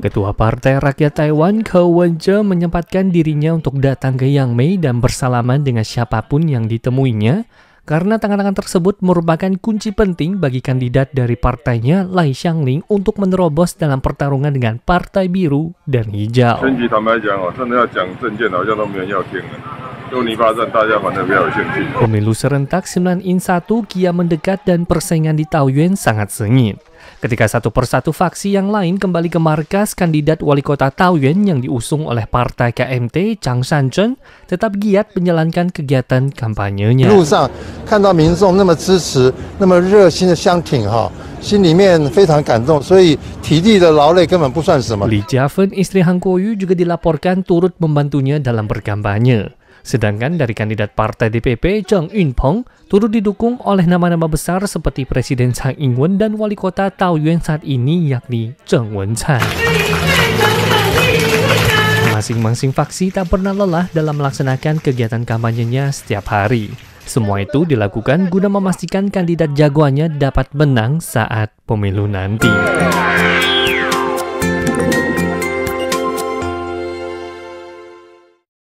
Ketua Partai Rakyat Taiwan, Ke wen menyempatkan dirinya untuk datang ke Yang Mei dan bersalaman dengan siapapun yang ditemuinya, karena tangan-tangan tersebut merupakan kunci penting bagi kandidat dari partainya Lai Xiangling untuk menerobos dalam pertarungan dengan Partai Biru dan Hijau. Pemilu serentak 9IN1 kia mendekat dan persaingan di Taoyuan sangat sengit. Ketika satu persatu faksi yang lain kembali ke markas kandidat wali kota Taoyuan yang diusung oleh partai KMT Chang Sanchen tetap giat menjalankan kegiatan kampanyenya. Li Jiafen istri Hang Kuo Yu juga dilaporkan turut membantunya dalam berkampanye. Sedangkan dari kandidat partai DPP Cheng Yunpeng turut didukung oleh nama-nama besar seperti Presiden Tsai Ing-wen dan Wali Kota Taoyuan saat ini yakni Cheng Wen-chan. Masing-masing faksi tak pernah lelah dalam melaksanakan kegiatan kampanyenya setiap hari. Semua itu dilakukan guna memastikan kandidat jagoannya dapat menang saat pemilu nanti.